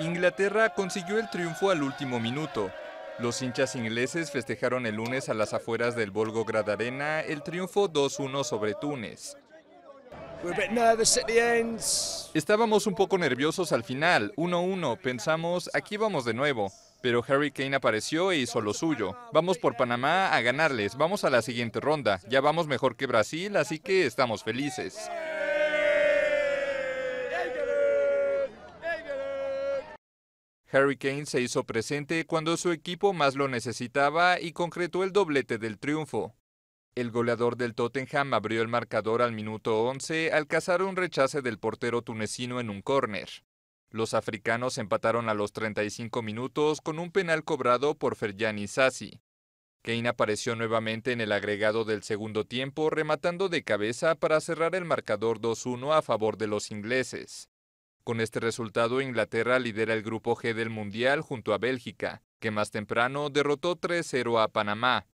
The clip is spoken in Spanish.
Inglaterra consiguió el triunfo al último minuto. Los hinchas ingleses festejaron el lunes a las afueras del Volgograd Arena el triunfo 2-1 sobre Túnez. Estábamos un poco nerviosos al final, 1-1, pensamos, aquí vamos de nuevo. Pero Harry Kane apareció e hizo lo suyo. Vamos por Panamá a ganarles, vamos a la siguiente ronda, ya vamos mejor que Brasil, así que estamos felices. Harry Kane se hizo presente cuando su equipo más lo necesitaba y concretó el doblete del triunfo. El goleador del Tottenham abrió el marcador al minuto 11 al cazar un rechace del portero tunecino en un córner. Los africanos empataron a los 35 minutos con un penal cobrado por Ferjani Sassi. Kane apareció nuevamente en el agregado del segundo tiempo rematando de cabeza para cerrar el marcador 2-1 a favor de los ingleses. Con este resultado, Inglaterra lidera el Grupo G del Mundial junto a Bélgica, que más temprano derrotó 3-0 a Panamá.